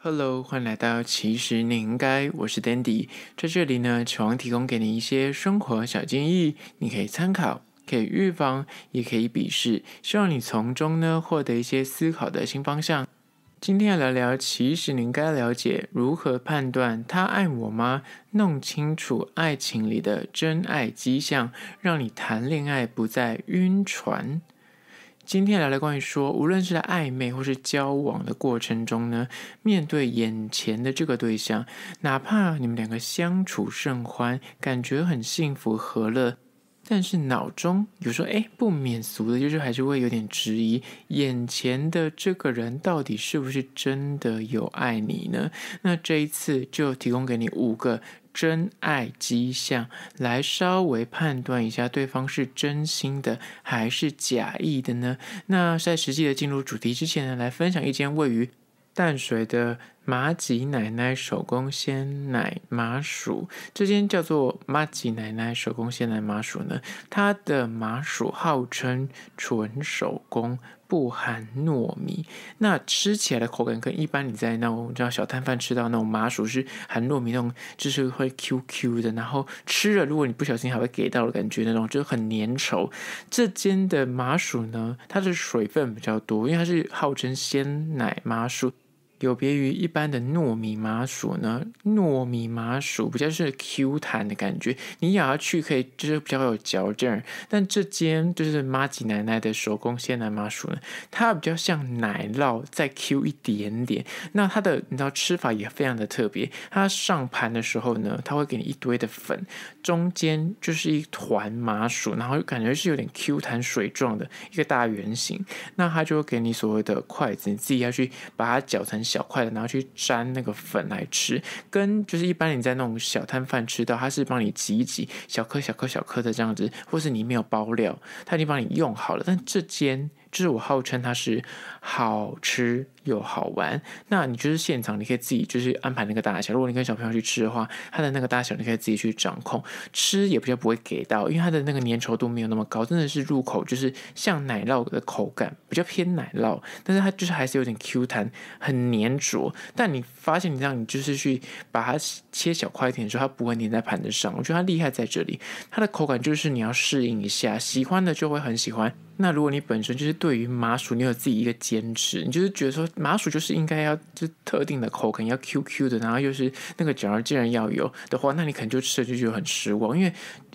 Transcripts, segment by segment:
Hello，欢迎来到其实你应该，我是 Dandy，在这里呢，希望提供给你一些生活小建议，你可以参考，可以预防，也可以比视，希望你从中呢获得一些思考的新方向。今天要聊聊，其实你应该了解如何判断他爱我吗？弄清楚爱情里的真爱迹象，让你谈恋爱不再晕船。今天聊聊关于说，无论是在暧昧或是交往的过程中呢，面对眼前的这个对象，哪怕你们两个相处甚欢，感觉很幸福、和乐，但是脑中有时候哎不免俗的，就是还是会有点质疑眼前的这个人到底是不是真的有爱你呢？那这一次就提供给你五个。真爱迹象，来稍微判断一下对方是真心的还是假意的呢？那在实际的进入主题之前呢，来分享一间位于淡水的。麻吉奶奶手工鲜奶麻薯，这间叫做麻吉奶奶手工鲜奶麻薯呢。它的麻薯号称纯手工，不含糯米。那吃起来的口感跟一般你在那种叫小摊贩吃到那种麻薯是含糯米那种，就是会 Q Q 的。然后吃了，如果你不小心还会给到感觉那种，就是很粘稠。这间的麻薯呢，它的水分比较多，因为它是号称鲜奶麻薯。有别于一般的糯米麻薯呢，糯米麻薯比较是 Q 弹的感觉，你咬下去可以就是比较有嚼劲。但这间就是妈吉奶奶的手工鲜奶麻薯呢，它比较像奶酪再 Q 一点点。那它的你知道吃法也非常的特别，它上盘的时候呢，它会给你一堆的粉，中间就是一团麻薯，然后感觉是有点 Q 弹水状的一个大圆形。那它就会给你所谓的筷子，你自己要去把它搅成。小块的，然后去沾那个粉来吃，跟就是一般你在那种小摊贩吃到，它是帮你挤一挤，小颗小颗小颗的这样子，或是你没有包料，他已经帮你用好了，但这间。就是我号称它是好吃又好玩，那你就是现场你可以自己就是安排那个大小。如果你跟小朋友去吃的话，它的那个大小你可以自己去掌控，吃也比较不会给到，因为它的那个粘稠度没有那么高，真的是入口就是像奶酪的口感，比较偏奶酪，但是它就是还是有点 Q 弹，很粘着。但你发现你这样，你就是去把它切小块一点的时候，它不会粘在盘子上。我觉得它厉害在这里，它的口感就是你要适应一下，喜欢的就会很喜欢。那如果你本身就是对于麻薯，你有自己一个坚持，你就是觉得说麻薯就是应该要就特定的口感，要 QQ 的，然后又是那个角儿，竟然要有的话，那你可能就吃着就觉得很失望。因为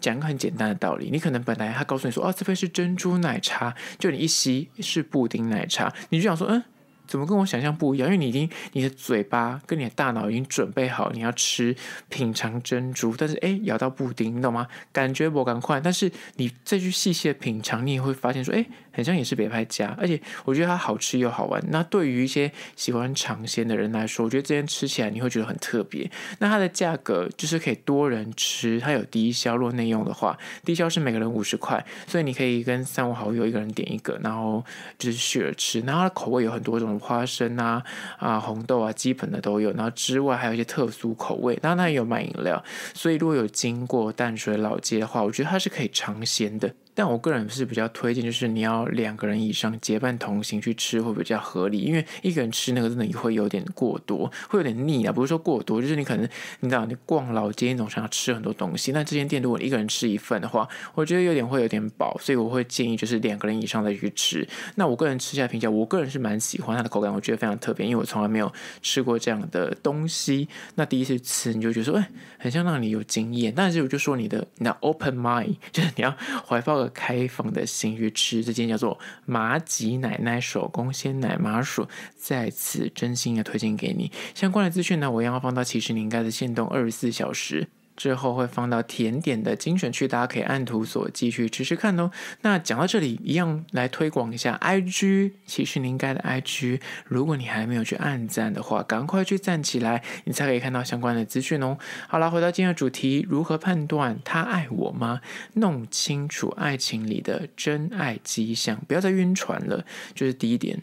讲个很简单的道理，你可能本来他告诉你说，哦，这杯是珍珠奶茶，就你一吸是布丁奶茶，你就想说，嗯。怎么跟我想象不一样？因为你已经你的嘴巴跟你的大脑已经准备好，你要吃品尝珍珠，但是哎，咬到布丁，你懂吗？感觉不赶快，但是你再去细细的品尝，你也会发现说，哎。很像也是北派家，而且我觉得它好吃又好玩。那对于一些喜欢尝鲜的人来说，我觉得这边吃起来你会觉得很特别。那它的价格就是可以多人吃，它有低消若内用的话，低消是每个人五十块，所以你可以跟三五好友一个人点一个，然后就是续着吃。那它的口味有很多种，花生啊、啊红豆啊，基本的都有。然后之外还有一些特殊口味。那它也有卖饮料，所以如果有经过淡水老街的话，我觉得它是可以尝鲜的。但我个人是比较推荐，就是你要两个人以上结伴同行去吃会比较合理，因为一个人吃那个真的会有点过多，会有点腻啊。不是说过多，就是你可能，你知道，你逛老街，你总想要吃很多东西。那这间店如果一个人吃一份的话，我觉得有点会有点饱，所以我会建议就是两个人以上的去吃。那我个人吃下来评价，我个人是蛮喜欢它的口感，我觉得非常特别，因为我从来没有吃过这样的东西。那第一次吃你就觉得说，哎，很像让你有经验。但是我就说你的，你的 open mind，就是你要怀抱。开放的新鱼池，这件叫做麻吉奶奶手工鲜奶麻薯，在此真心的推荐给你。相关的资讯呢，我一样放到其实你应该的线动二十四小时。之后会放到甜点的精选区，大家可以按图索骥去吃吃看哦。那讲到这里，一样来推广一下 IG，其实应该的 IG。如果你还没有去按赞的话，赶快去赞起来，你才可以看到相关的资讯哦。好了，回到今的主题，如何判断他爱我吗？弄清楚爱情里的真爱迹象，不要再晕船了。就是第一点，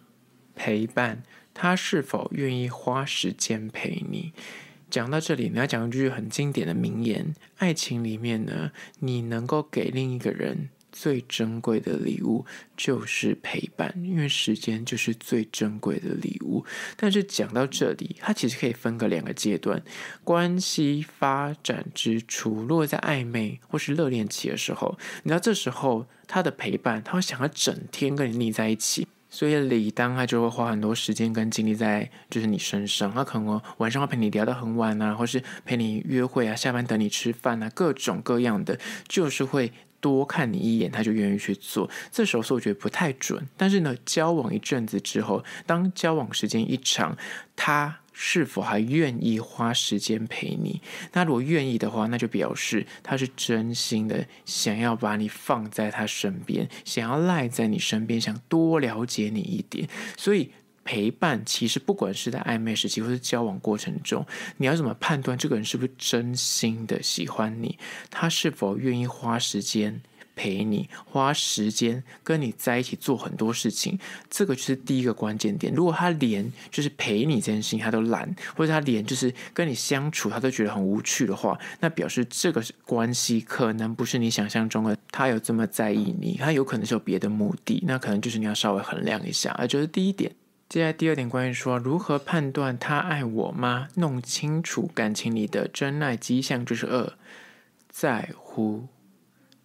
陪伴，他是否愿意花时间陪你？讲到这里，你要讲一句很经典的名言：爱情里面呢，你能够给另一个人最珍贵的礼物就是陪伴，因为时间就是最珍贵的礼物。但是讲到这里，它其实可以分个两个阶段，关系发展之初，如果在暧昧或是热恋期的时候，你知道这时候他的陪伴，他会想要整天跟你腻在一起。所以，李丹他就会花很多时间跟精力在就是你身上，他可能晚上会陪你聊到很晚啊，或是陪你约会啊，下班等你吃饭啊，各种各样的，就是会。多看你一眼，他就愿意去做。这时候，我觉得不太准。但是呢，交往一阵子之后，当交往时间一长，他是否还愿意花时间陪你？那如果愿意的话，那就表示他是真心的，想要把你放在他身边，想要赖在你身边，想多了解你一点。所以。陪伴其实不管是在暧昧时期，或是交往过程中，你要怎么判断这个人是不是真心的喜欢你？他是否愿意花时间陪你，花时间跟你在一起做很多事情？这个就是第一个关键点。如果他连就是陪你这件事情他都懒，或者他连就是跟你相处他都觉得很无趣的话，那表示这个关系可能不是你想象中的他有这么在意你，他有可能是有别的目的。那可能就是你要稍微衡量一下啊，就是第一点。接下来第二点，关于说如何判断他爱我吗？弄清楚感情里的真爱迹象就是二在乎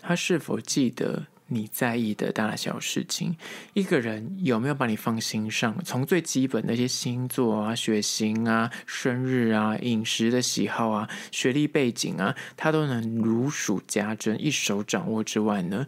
他是否记得你在意的大小事情，一个人有没有把你放心上，从最基本那些星座啊、血型啊、生日啊、饮食的喜好啊、学历背景啊，他都能如数家珍，一手掌握之外呢？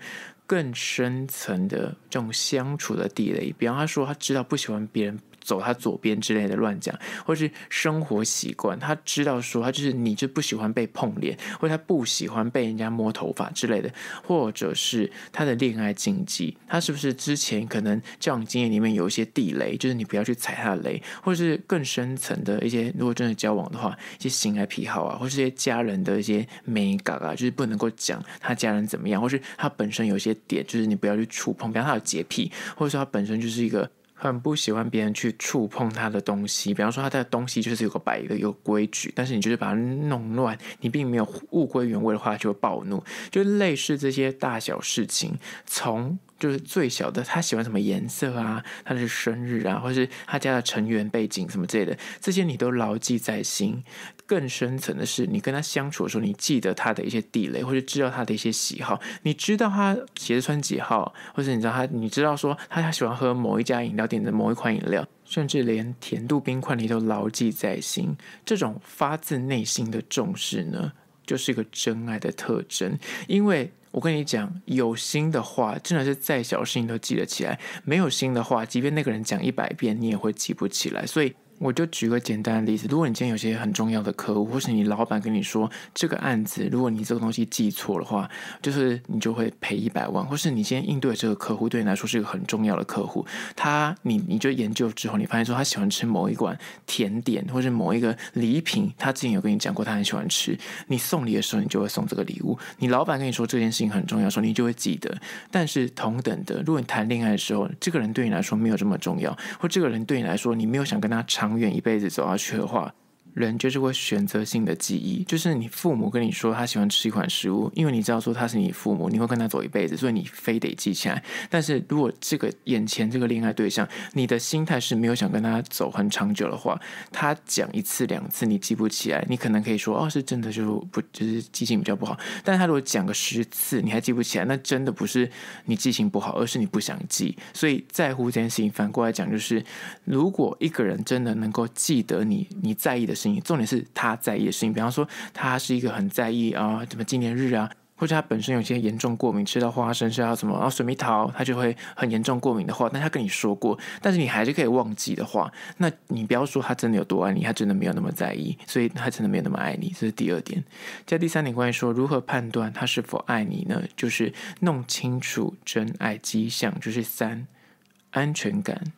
更深层的这种相处的地雷，比方他说他知道不喜欢别人。走他左边之类的乱讲，或是生活习惯，他知道说他就是你就不喜欢被碰脸，或者他不喜欢被人家摸头发之类的，或者是他的恋爱禁忌，他是不是之前可能交往经验里面有一些地雷，就是你不要去踩他的雷，或者是更深层的一些，如果真的交往的话，一些性爱癖好啊，或是一些家人的一些美感啊，就是不能够讲他家人怎么样，或是他本身有些点，就是你不要去触碰，比方他有洁癖，或者说他本身就是一个。很不喜欢别人去触碰他的东西，比方说他的东西就是有个摆的有规矩，但是你就是把它弄乱，你并没有物归原位的话，就会暴怒，就类似这些大小事情，从。就是最小的，他喜欢什么颜色啊？他的生日啊，或是他家的成员背景什么之类的，这些你都牢记在心。更深层的是，你跟他相处的时候，你记得他的一些地雷，或者知道他的一些喜好，你知道他鞋子穿几号，或者你知道他，你知道说他喜欢喝某一家饮料店的某一款饮料，甚至连甜度冰块你都牢记在心。这种发自内心的重视呢，就是一个真爱的特征，因为。我跟你讲，有心的话，真的是再小事情都记得起来；没有心的话，即便那个人讲一百遍，你也会记不起来。所以。我就举个简单的例子，如果你今天有些很重要的客户，或是你老板跟你说这个案子，如果你这个东西记错的话，就是你就会赔一百万。或是你今天应对这个客户，对你来说是一个很重要的客户，他你你就研究之后，你发现说他喜欢吃某一款甜点，或是某一个礼品，他之前有跟你讲过他很喜欢吃，你送礼的时候你就会送这个礼物。你老板跟你说这件事情很重要时候，你就会记得。但是同等的，如果你谈恋爱的时候，这个人对你来说没有这么重要，或这个人对你来说你没有想跟他长。永远一辈子走下去的话。人就是会选择性的记忆，就是你父母跟你说他喜欢吃一款食物，因为你知道说他是你父母，你会跟他走一辈子，所以你非得记起来。但是如果这个眼前这个恋爱对象，你的心态是没有想跟他走很长久的话，他讲一次两次你记不起来，你可能可以说哦是真的就不就是记性比较不好。但他如果讲个十次你还记不起来，那真的不是你记性不好，而是你不想记。所以在乎这件事情反过来讲，就是如果一个人真的能够记得你你在意的事。重点是他在意的事情，比方说他是一个很在意啊，什么纪念日啊，或者他本身有些严重过敏，吃到花生吃到什么啊水蜜桃，他就会很严重过敏的话，但他跟你说过，但是你还是可以忘记的话，那你不要说他真的有多爱你，他真的没有那么在意，所以他真的没有那么爱你，这是第二点。在第三点关于说如何判断他是否爱你呢？就是弄清楚真爱迹象，就是三安全感。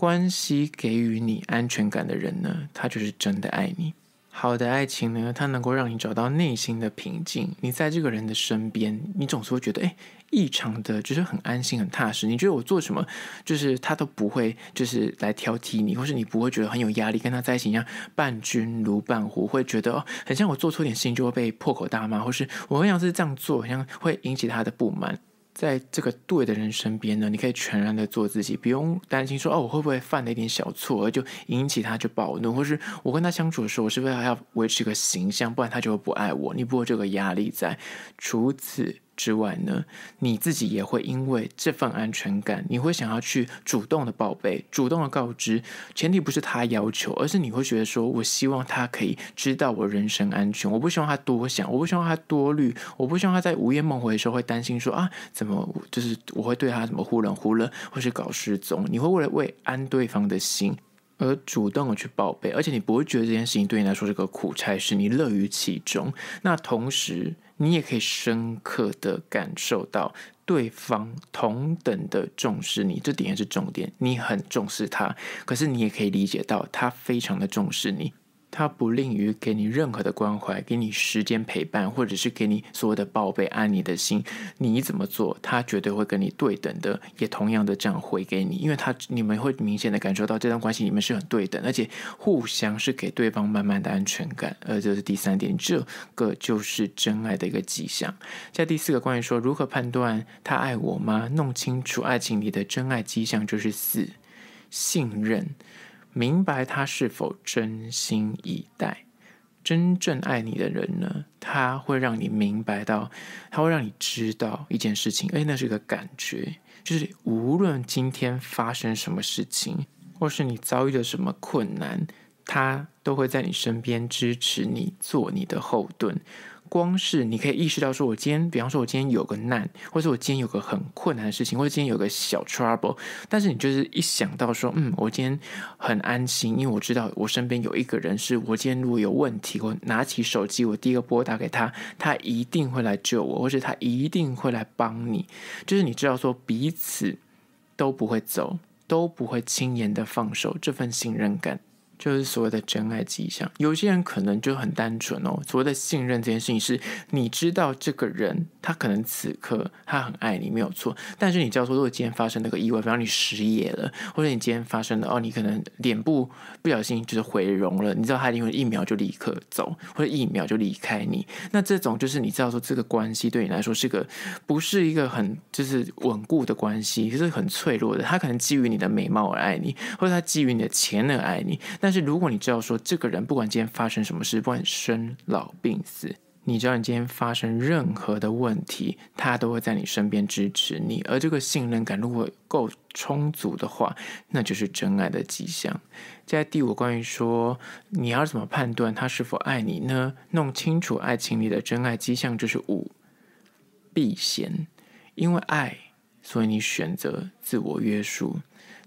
关系给予你安全感的人呢，他就是真的爱你。好的爱情呢，它能够让你找到内心的平静。你在这个人的身边，你总是会觉得，哎，异常的，就是很安心、很踏实。你觉得我做什么，就是他都不会，就是来挑剔你，或是你不会觉得很有压力。跟他在一起一样，伴君如伴虎，会觉得哦，很像我做错点事情就会被破口大骂，或是我很想是这样做，好像会引起他的不满。在这个对的人身边呢，你可以全然的做自己，不用担心说哦，我会不会犯了一点小错而就引起他就暴怒，或是我跟他相处的时候，我是不是还要维持一个形象，不然他就会不爱我？你不会这个压力在。除此，之外呢，你自己也会因为这份安全感，你会想要去主动的报备、主动的告知。前提不是他要求，而是你会觉得说，我希望他可以知道我人身安全，我不希望他多想，我不希望他多虑，我不希望他在午夜梦回的时候会担心说啊，怎么就是我会对他怎么忽冷忽热，或是搞失踪。你会为了为安对方的心。而主动的去报备，而且你不会觉得这件事情对你来说是个苦差事，你乐于其中。那同时，你也可以深刻的感受到对方同等的重视你，这点也是重点。你很重视他，可是你也可以理解到他非常的重视你。他不吝于给你任何的关怀，给你时间陪伴，或者是给你所有的报备，安你的心。你怎么做，他绝对会跟你对等的，也同样的这样回给你，因为他你们会明显的感受到这段关系你们是很对等，而且互相是给对方满满的安全感。呃，这是第三点，这个就是真爱的一个迹象。在第四个关于说如何判断他爱我吗？弄清楚爱情里的真爱迹象就是四，信任。明白他是否真心以待，真正爱你的人呢？他会让你明白到，他会让你知道一件事情，诶，那是一个感觉，就是无论今天发生什么事情，或是你遭遇了什么困难，他都会在你身边支持你，做你的后盾。光是你可以意识到，说我今天，比方说，我今天有个难，或者我今天有个很困难的事情，或者今天有个小 trouble，但是你就是一想到说，嗯，我今天很安心，因为我知道我身边有一个人，是我今天如果有问题，我拿起手机，我第一个拨打给他，他一定会来救我，或者他一定会来帮你，就是你知道说彼此都不会走，都不会轻言的放手，这份信任感。就是所谓的真爱迹象，有些人可能就很单纯哦。所谓的信任这件事情，是你知道这个人他可能此刻他很爱你，没有错。但是你知道说，如果今天发生那个意外，比方你失业了，或者你今天发生了哦，你可能脸部不小心就是毁容了，你知道他定会一秒就立刻走，或者一秒就离开你，那这种就是你知道说，这个关系对你来说是个不是一个很就是稳固的关系，就是很脆弱的。他可能基于你的美貌而爱你，或者他基于你的钱而爱你，但。但是如果你知道说这个人不管今天发生什么事，不管生老病死，你知道你今天发生任何的问题，他都会在你身边支持你。而这个信任感如果够充足的话，那就是真爱的迹象。在第五，关于说你要怎么判断他是否爱你呢？弄清楚爱情里的真爱迹象就是五避嫌，因为爱。所以你选择自我约束，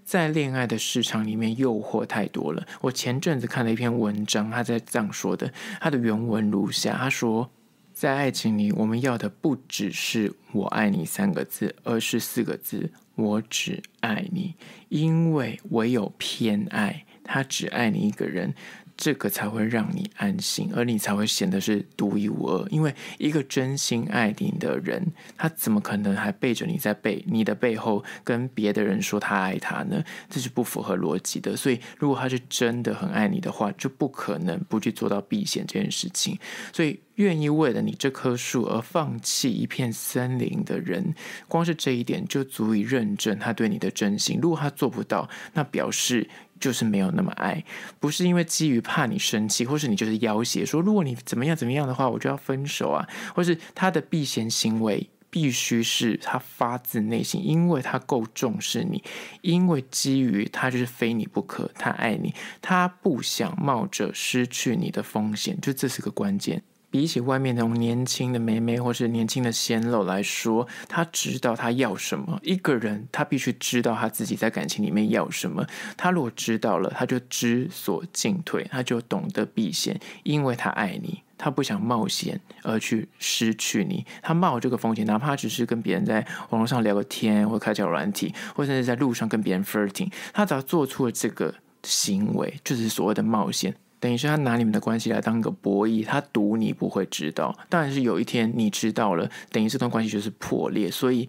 在恋爱的市场里面诱惑太多了。我前阵子看了一篇文章，他在这样说的，他的原文如下：他说，在爱情里，我们要的不只是“我爱你”三个字，而是四个字“我只爱你”，因为唯有偏爱，他只爱你一个人。这个才会让你安心，而你才会显得是独一无二。因为一个真心爱你的人，他怎么可能还背着你在背你的背后跟别的人说他爱他呢？这是不符合逻辑的。所以，如果他是真的很爱你的话，就不可能不去做到避险这件事情。所以，愿意为了你这棵树而放弃一片森林的人，光是这一点就足以认证他对你的真心。如果他做不到，那表示。就是没有那么爱，不是因为基于怕你生气，或是你就是要挟说，如果你怎么样怎么样的话，我就要分手啊，或是他的避嫌行为必须是他发自内心，因为他够重视你，因为基于他就是非你不可，他爱你，他不想冒着失去你的风险，就这是个关键。比起外面那种年轻的美眉或是年轻的鲜肉来说，他知道他要什么。一个人他必须知道他自己在感情里面要什么。他如果知道了，他就知所进退，他就懂得避嫌，因为他爱你，他不想冒险而去失去你。他冒这个风险，哪怕只是跟别人在网络上聊个天，或开条软体，或甚至在路上跟别人 firting，他只要做出了这个行为，就是所谓的冒险。等于是他拿你们的关系来当一个博弈，他赌你不会知道，当然是有一天你知道了，等于这段关系就是破裂，所以。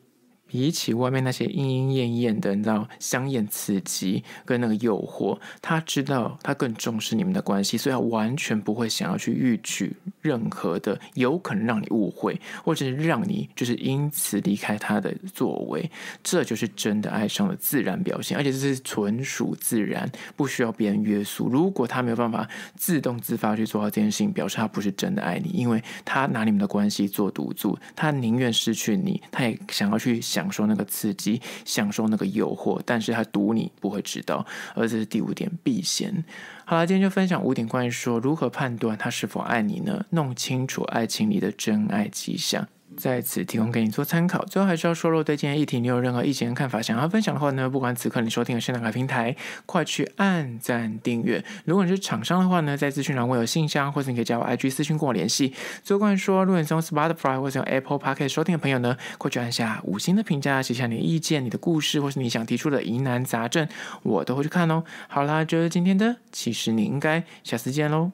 比起外面那些莺莺燕燕的，你知道香艳刺激跟那个诱惑，他知道他更重视你们的关系，所以他完全不会想要去预取任何的有可能让你误会，或者是让你就是因此离开他的作为。这就是真的爱上了自然表现，而且这是纯属自然，不需要别人约束。如果他没有办法自动自发去做到这件事情，表示他不是真的爱你，因为他拿你们的关系做赌注，他宁愿失去你，他也想要去想。享受那个刺激，享受那个诱惑，但是他赌你不会知道，而这是第五点避嫌。好了，今天就分享五点关于说如何判断他是否爱你呢？弄清楚爱情里的真爱迹象。在此提供给你做参考。最后还是要说，若对今天议题你有任何意见看法，想要分享的话呢，不管此刻你收听的是哪个平台，快去按赞订阅。如果你是厂商的话呢，在资讯栏会有信箱，或是你可以加我 IG 私讯跟我联系。最后，关于说路人用 Spotify 或是用 Apple Podcast 收听的朋友呢，快去按下五星的评价，写下你的意见、你的故事，或是你想提出的疑难杂症，我都会去看哦。好啦，就是今天的，其实你应该下次见喽。